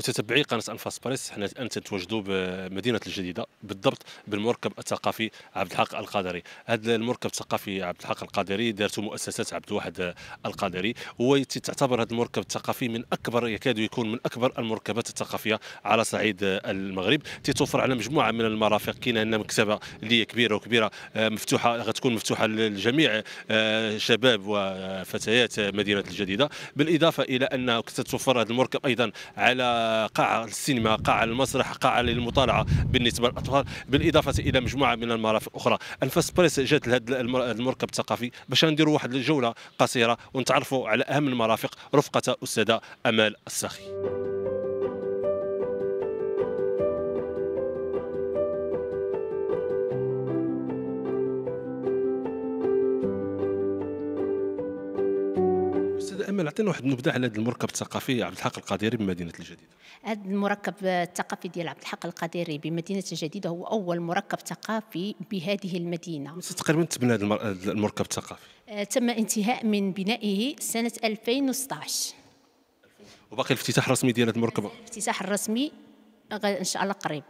متتبعي قناه انفاس باريس حنا الان تتواجدوا بمدينه الجديده بالضبط بالمركب الثقافي عبد الحق القادري هذا المركب الثقافي عبد الحق القادري دارته مؤسسات عبد الواحد القادري هو تعتبر هذا المركب الثقافي من اكبر يكاد يكون من اكبر المركبات الثقافيه على صعيد المغرب تتوفر على مجموعه من المرافق كاين عندنا مكتبه اللي هي كبيره وكبيره آه، مفتوحه غتكون مفتوحه للجميع آه، شباب وفتيات مدينه الجديده بالاضافه الى انه تتوفر هذا المركب ايضا على قاعة السينما قاعة المسرح قاعة للمطالعة بالنسبة للأطفال بالإضافة إلى مجموعة من المرافق الأخرى أنفاس بريس جات لهذا المركب الثقافي باش نديروا واحد الجولة قصيرة ونتعرفوا على أهم المرافق رفقة أستاذة أمال السخي امل عطينا واحد النبذه على هذا المركب الثقافي عبد الحق القادري بمدينه الجديده هذا المركب الثقافي ديال عبد الحق القادري بمدينه الجديده هو اول مركب ثقافي بهذه المدينه تقريبا تبنى هذا المركب الثقافي آه، تم انتهاء من بنائه سنه 2016 وباقي الافتتاح الرسمي ديال هذا المركب الافتتاح الرسمي ان شاء الله قريب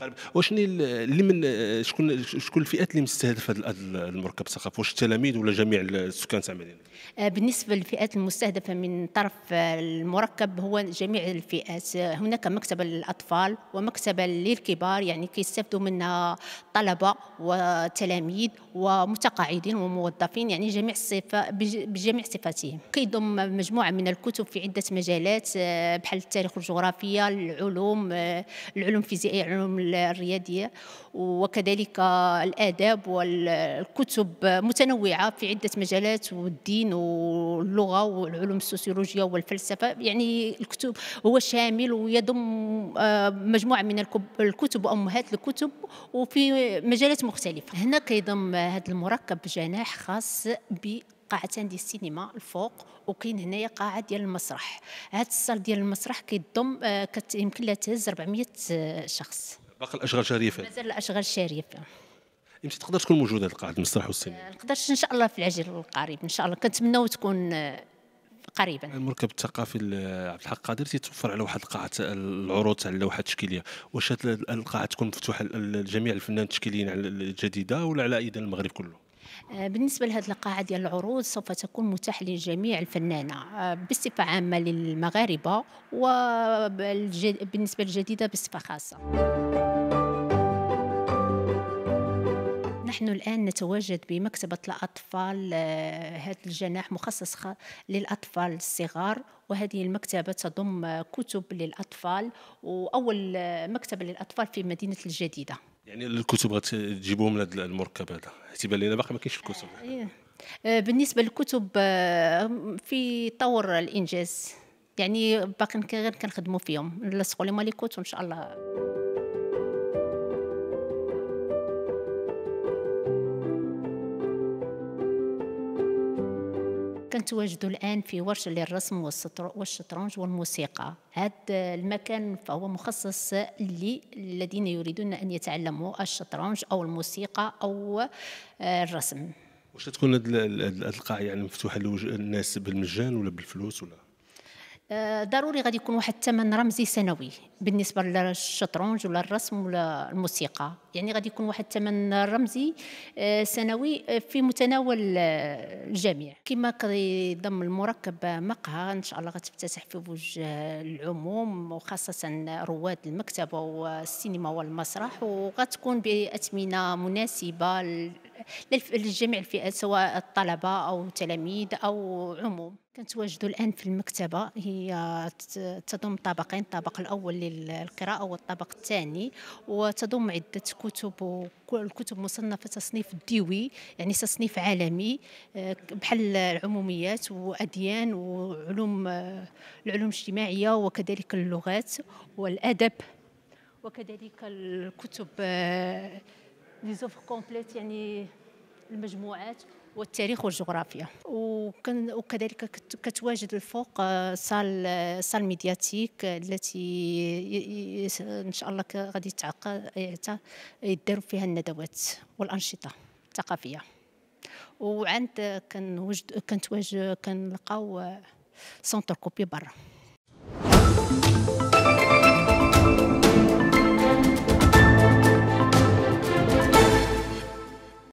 قريب وشني اللي من شكون شكون الفئات اللي مستهدفه هذا المركب الثقافي واش التلاميذ ولا جميع السكان تاع المدينه آه، بالنسبه للفئات المستهدفه من طرف آه، المركب هو جميع الفئات آه، هناك مكتبه للاطفال ومكتبه للكبار يعني كيستافدوا منها طلبه وتلاميذ ومتقاعدين وموظفين يعني جميع الصفة بجميع صفاتهم كيضم مجموعة من الكتب في عدة مجالات آه، بحال التاريخ والجغرافيا العلوم آه، العلوم الفيزيائية العلوم الرياضية وكذلك الآداب والكتب متنوعة في عدة مجالات والدين واللغة والعلوم السوسيولوجية والفلسفة يعني الكتب هو شامل ويضم آه، مجموعة من الكتب وأمهات الكتب وفي مجالات مختلفة هنا كيضم هذا المركب بجناح خاص ب قاعتان ديال السينما الفوق وكاين هنايا قاعه ديال المسرح هاد الصال ديال المسرح كيضم آه، يمكن لها تهز 400 آه، شخص باقي الاشغال شريفه مازال الاشغال شريفه امتى تقدر تكون موجوده قاعه المسرح والسينما نقدرش آه، ان شاء الله في العجل القريب ان شاء الله كنتمناو تكون قريبا المركب الثقافي عبد الحق قادر تيتوفر على واحد القاعه العروض تاع اللوحه التشكيليه واش القاعه تكون مفتوحه لجميع الفنان التشكيليين الجديده ولا على اذن المغرب كله آه، بالنسبه لهذه القاعه ديال العروض سوف تكون متاحة لجميع الفنانه بصفه آه، عامه للمغاربه وبالنسبه للجديده بصفه خاصه نحن الآن نتواجد بمكتبة الأطفال آه، هذا الجناح مخصص للأطفال الصغار وهذه المكتبة تضم كتب للأطفال وأول مكتبة للأطفال في مدينة الجديدة يعني الكتب غتجيبوهم من هذا المركب هذا تيبان لنا باقي ما كاينش الكتب آه، إيه. آه، بالنسبه للكتب في طور الانجاز يعني باقي غير كنخدموا فيهم نلصقوا لهم لي كوت وان شاء الله كنتواجدوا الان في ورشه للرسم والشطرنج والموسيقى هذا المكان فهو مخصص للذين يريدون ان يتعلموا الشطرنج او الموسيقى او آه، الرسم واش تكون هذه القاعه يعني مفتوحه للناس بالمجان ولا بالفلوس ولا آه، ضروري غادي يكون واحد الثمن رمزي سنوي بالنسبه للشطرنج ولا الرسم ولا الموسيقى يعني غادي يكون واحد الثمن رمزي آه، سنوي آه، في متناول الجميع كما كيضم المركب مقهى ان شاء الله غتفتتح في وجه العموم وخاصه رواد المكتبه والسينما والمسرح وغتكون باثمنه مناسبه للجميع الفئات سواء الطلبة أو تلاميذ أو عموم كنتواجدوا الآن في المكتبة هي تضم طبقين الطبق الأول للقراءة والطبق الثاني وتضم عدة كتب والكتب مصنفة تصنيف ديوي يعني تصنيف عالمي آه، بحال العموميات وأديان وعلوم آه، العلوم الاجتماعية وكذلك اللغات والأدب وكذلك الكتب آه، لي زوفر كومبليت يعني المجموعات والتاريخ والجغرافيا وكذلك كتواجد الفوق صال آه، صال ميدياتيك آه، التي ان شاء الله غادي تعقد يداروا فيها الندوات والانشطه الثقافيه وعند كنوجد كنتواجد كنلقاو آه، سونتر كوبي برا